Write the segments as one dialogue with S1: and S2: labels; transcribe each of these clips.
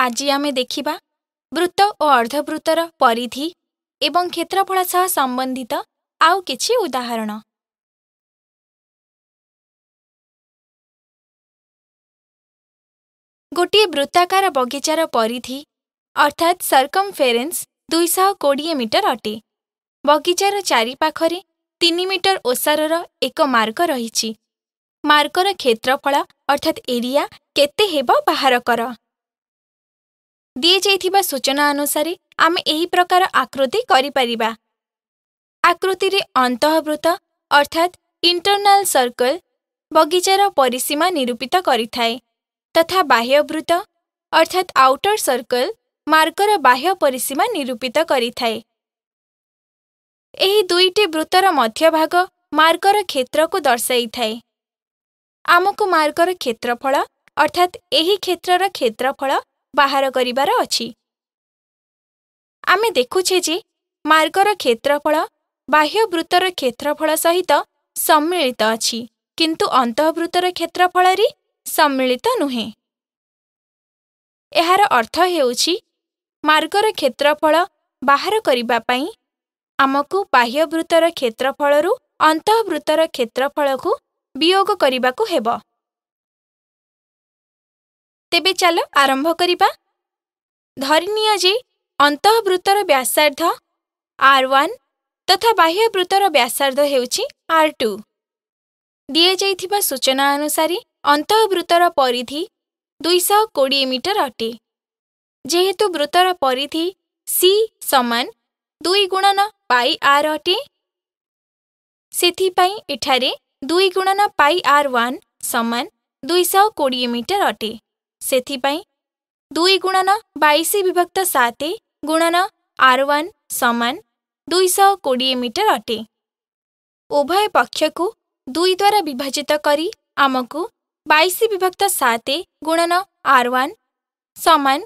S1: आज अमे देखि वृत्त ओ अर्धवृत्तर परिधि एवं क्षेत्रफल संबंधित आउ आउँछ उदाहरण वृत्ताकार बगिचार परिधि अर्थात् सर्कम फेर्न्स दुईश किटर अटे बगिचार चारिखरी तिन मिटर ओसार र एक मर्ग रहि मर्ग र क्षेत्रफल अर्थात् एरिया कर ଦିଆଯାଇଥିବା ସୂଚନା ଅନୁସାରେ ଆମେ ଏହି ପ୍ରକାର ଆକୃତି କରିପାରିବା ଆକୃତିରେ ଅନ୍ତଃବୃତ ଅର୍ଥାତ୍ ଇଣ୍ଟରନାଲ ସର୍କଲ ବଗିଚାର ପରିସୀମା ନିରୂପିତ କରିଥାଏ ତଥା ବାହ୍ୟବୃତ ଅର୍ଥାତ୍ ଆଉଟର ସର୍କଲ ମାର୍ଗର ବାହ୍ୟ ପରିସୀମା ନିରୂପିତ କରିଥାଏ ଏହି ଦୁଇଟି ବୃତ୍ତର ମଧ୍ୟଭାଗ ମାର୍ଗର କ୍ଷେତ୍ରକୁ ଦର୍ଶାଇଥାଏ ଆମକୁ ମାର୍ଗର କ୍ଷେତ୍ରଫଳ ଅର୍ଥାତ୍ ଏହି କ୍ଷେତ୍ରର କ୍ଷେତ୍ରଫଳ ବାହାର କରିବାର ଅଛି ଆମେ ଦେଖୁଛେ ଯେ ମାର୍ଗର କ୍ଷେତ୍ରଫଳ ବାହ୍ୟବୃତ୍ତର କ୍ଷେତ୍ରଫଳ ସହିତ ସମ୍ମିଳିତ ଅଛି କିନ୍ତୁ ଅନ୍ତଃବୃତ୍ତର କ୍ଷେତ୍ରଫଳରେ ସମ୍ମିଳିତ ନୁହେଁ ଏହାର ଅର୍ଥ ହେଉଛି ମାର୍ଗର କ୍ଷେତ୍ରଫଳ ବାହାର କରିବା ପାଇଁ ଆମକୁ ବାହ୍ୟବୃତ୍ତର କ୍ଷେତ୍ରଫଳରୁ ଅନ୍ତଃବୃତ୍ତର କ୍ଷେତ୍ରଫଳକୁ ବିୟୋଗ କରିବାକୁ ହେବ ତେବେ ଚାଲ ଆରମ୍ଭ କରିବା ଧରିନିଅ ଯେ ଅନ୍ତଃବୃତ୍ତର ବ୍ୟାସାର୍ଦ୍ଧ ଆର୍ ୱାନ୍ ତଥା ବାହ୍ୟବୃତ୍ତର ବ୍ୟାସାର୍ଦ୍ଧ ହେଉଛି ଆର୍ ଟୁ ଦିଆଯାଇଥିବା ସୂଚନା ଅନୁସାରେ ଅନ୍ତଃବୃତ୍ତର ପରିଧି ଦୁଇଶହ କୋଡ଼ିଏ ମିଟର ଅଟେ ଯେହେତୁ ବୃତ୍ତର ପରିଧି ସି ସମାନ ଦୁଇ ଗୁଣନ ପାଇ ଆର୍ ଅଟେ ସେଥିପାଇଁ ଏଠାରେ ଦୁଇ ଗୁଣନ ପାଇ ଆର୍ ୱାନ୍ ସମାନ ଦୁଇଶହ କୋଡ଼ିଏ ମିଟର ଅଟେ दुई गुणन बइस विभक्त सत गुणन आर वान् समान दुईश किटर अटे उभय पक्षको दुईद्वारा विभाजित गरि आमकु बइस विभक्त सत गुणन आर वान् समान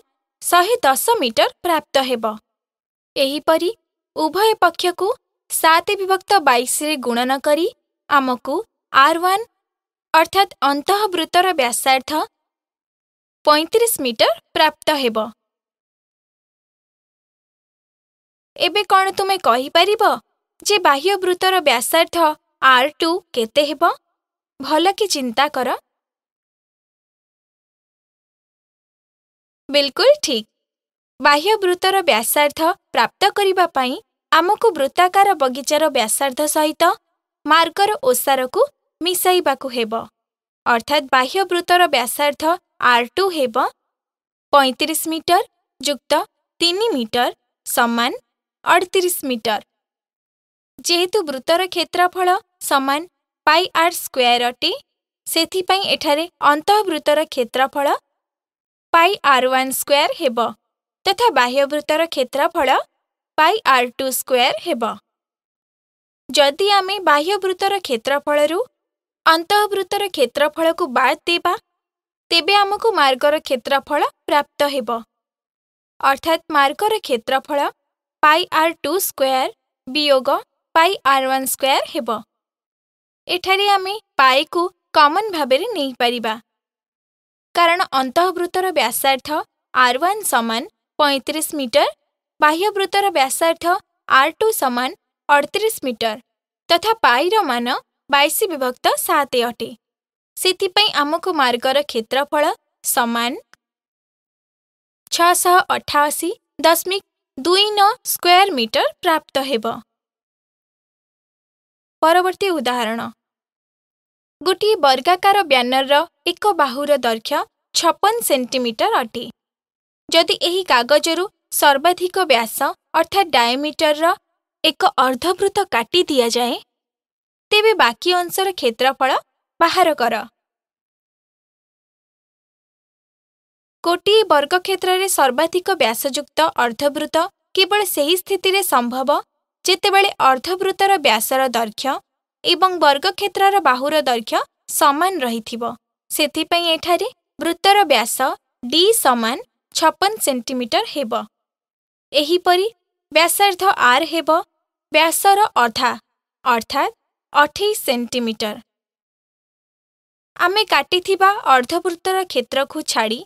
S1: शे दस मिटर प्राप्त परी उभय पक्षको सत विभक्त बइसे गुणन कि आमक आर वान् अर्थात् अन्त वृतर व्यासर्थ ପଇଁତିରିଶ ମିଟର ପ୍ରାପ୍ତ ହେବ ଏବେ କ'ଣ ତୁମେ କହିପାରିବ ଯେ ବାହ୍ୟବୃତ୍ତର ବ୍ୟାସାର୍ଦ୍ଧ ଆର୍ ଟୁ କେତେ ହେବ ଭଲ କି ଚିନ୍ତା କର ବିଲକୁଲ ଠିକ୍ ବାହ୍ୟବୃତ୍ତର ବ୍ୟାସାର୍ଦ୍ଧ ପ୍ରାପ୍ତ କରିବା ପାଇଁ ଆମକୁ ବୃତ୍ତାକାର ବଗିଚାର ବ୍ୟାସାର୍ଦ୍ଧ ସହିତ ମାର୍ଗର ଓସାରକୁ ମିଶାଇବାକୁ ହେବ ଅର୍ଥାତ୍ ବାହ୍ୟବୃତ୍ତର ବ୍ୟାସାର୍ଦ୍ଧ R2 ହେବ ପଇଁତିରିଶ ମିଟର ଯୁକ୍ତ ତିନି ମିଟର ସମାନ ଅଡ଼ତିରିଶ ମିଟର ଯେହେତୁ ବୃତ୍ତର କ୍ଷେତ୍ରଫଳ ସମାନ ପାଇ ଆର୍ ସ୍କୋୟାର ଅଟେ ସେଥିପାଇଁ ଏଠାରେ ଅନ୍ତଃବୃତ୍ତର କ୍ଷେତ୍ରଫଳ ପାଇ ଆର୍ ୱାନ୍ ସ୍କୋୟାର ହେବ ତଥା ବାହ୍ୟବୃତ୍ତର କ୍ଷେତ୍ରଫଳ ପାଇ ଆର୍ ଟୁ ସ୍କୋୟାର ହେବ ଯଦି ଆମେ ବାହ୍ୟବୃତ୍ତର କ୍ଷେତ୍ରଫଳରୁ ଅନ୍ତଃବୃତ୍ତର କ୍ଷେତ୍ରଫଳକୁ ବାଦ୍ ଦେବା ତେବେ ଆମକୁ ମାର୍ଗର କ୍ଷେତ୍ରଫଳ ପ୍ରାପ୍ତ ହେବ ଅର୍ଥାତ୍ ମାର୍ଗର କ୍ଷେତ୍ରଫଳ ପାଇ ଆର୍ ଟୁ ସ୍କୋୟାର ବିୟୋଗ ପାଇ ଆର୍ ୱାନ୍ ସ୍କୋୟାର ହେବ ଏଠାରେ ଆମେ ପାଇକୁ କମନ୍ ଭାବରେ ନେଇପାରିବା କାରଣ ଅନ୍ତଃବୃତ୍ତର ବ୍ୟାସାର୍ଥ ଆର୍ ୱାନ୍ ସମାନ ପଇଁତିରିଶ ମିଟର ବାହ୍ୟବୃତ୍ତର ବ୍ୟାସାର୍ଥ ଆର୍ ଟୁ ସମାନ ଅଠତିରିଶ ମିଟର ତଥା ପାଇର ମାନ ବାଇଶ ବିଭକ୍ତ ସାତ ଅଟେ ସେଥିପାଇଁ ଆମକୁ ମାର୍ଗର କ୍ଷେତ୍ରଫଳ ସମାନ ଛଅଶହ ଅଠାଅଶୀ ଦଶମିକ ଦୁଇ ନଅ ସ୍କୋୟାର ମିଟର ପ୍ରାପ୍ତ ହେବ ପରବର୍ତ୍ତୀ ଉଦାହରଣ ଗୋଟିଏ ବର୍ଗାକାର ବ୍ୟାନରର ଏକ ବାହୁର ଦୈର୍ଘ୍ୟ ଛପନ ସେଣ୍ଟିମିଟର ଅଟେ ଯଦି ଏହି କାଗଜରୁ ସର୍ବାଧିକ ବ୍ୟାସ ଅର୍ଥାତ୍ ଡାଏମିଟରର ଏକ ଅର୍ଦ୍ଧବୃତ୍ତ କାଟି ଦିଆଯାଏ ତେବେ ବାକି ଅଂଶର କ୍ଷେତ୍ରଫଳ ବାହାର କର ଗୋଟିଏ ବର୍ଗକ୍ଷେତ୍ରରେ ସର୍ବାଧିକ ବ୍ୟାସଯୁକ୍ତ ଅର୍ଦ୍ଧବୃତ୍ତ କେବଳ ସେହି ସ୍ଥିତିରେ ସମ୍ଭବ ଯେତେବେଳେ ଅର୍ଦ୍ଧବୃତ୍ତର ବ୍ୟାସର ଦୈର୍ଘ୍ୟ ଏବଂ ବର୍ଗକ୍ଷେତ୍ରର ବାହୁର ଦୈର୍ଘ୍ୟ ସମାନ ରହିଥିବ ସେଥିପାଇଁ ଏଠାରେ ବୃତ୍ତର ବ୍ୟାସ ଡି ସମାନ ଛପନ ସେଣ୍ଟିମିଟର ହେବ ଏହିପରି ବ୍ୟାସାର୍ଦ୍ଧ ଆର୍ ହେବ ବ୍ୟାସର ଅଧା ଅର୍ଥାତ୍ ଅଠେଇଶ ସେଣ୍ଟିମିଟର ଆମେ କାଟିଥିବା ଅର୍ଦ୍ଧବୃତ୍ତର କ୍ଷେତ୍ରକୁ ଛାଡ଼ି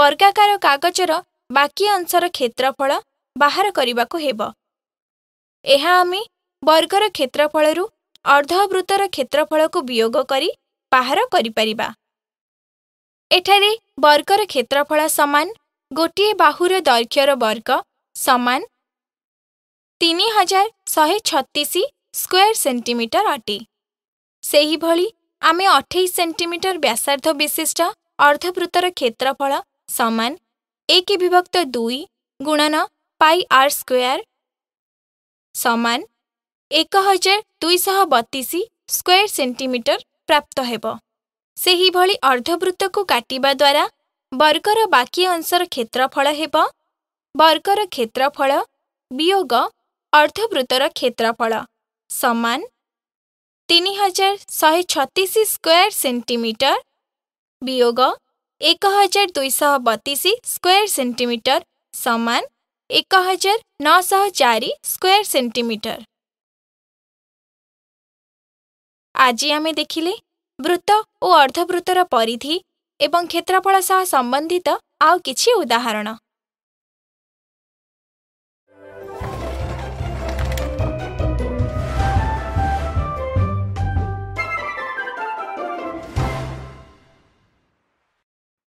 S1: ବର୍ଗାକାର କାଗଜର ବାକି ଅଂଶର କ୍ଷେତ୍ରଫଳ ବାହାର କରିବାକୁ ହେବ ଏହା ଆମେ ବର୍ଗର କ୍ଷେତ୍ରଫଳରୁ ଅର୍ଦ୍ଧବୃତ୍ତର କ୍ଷେତ୍ରଫଳକୁ ବିୟୋଗ କରି ବାହାର କରିପାରିବା ଏଠାରେ ବର୍ଗର କ୍ଷେତ୍ରଫଳ ସମାନ ଗୋଟିଏ ବାହୁର ଦୈର୍ଘ୍ୟର ବର୍ଗ ସମାନ ତିନି ହଜାର ଶହେ ଛତିଶ ସ୍କୋୟାର ସେଣ୍ଟିମିଟର ଅଟେ ସେହିଭଳି आमे अठै सेन्टिमिटर व्यासर्ध विशिष्ट अर्धवृत्तर क्षेत्रफल समान एक विभक्त दुई गुणन आर आर्व समान एक हजार दुईश बत्तिस स्क्कयर सेन्टिमिटर प्राप्त हे को भर्धवृत्तको द्वारा बर्गर बाकी अंशर क्षेत्रफल हे बर्गर क्षेत्रफल वियोग अर्धवृत्तर क्षेत्रफल समान 3136 स्क्वायर सेंटीमीटर বিয়োগ 1232 स्क्वायर सेंटीमीटर समान 1904 स्क्वायर सेंटीमीटर আজি আমি দেখিলে বৃত্ত ও অর্ধবৃত্তৰ परिধি এবং খेत्रফলৰ সাৱন্ধিত আৰু কিছি উদাহৰণ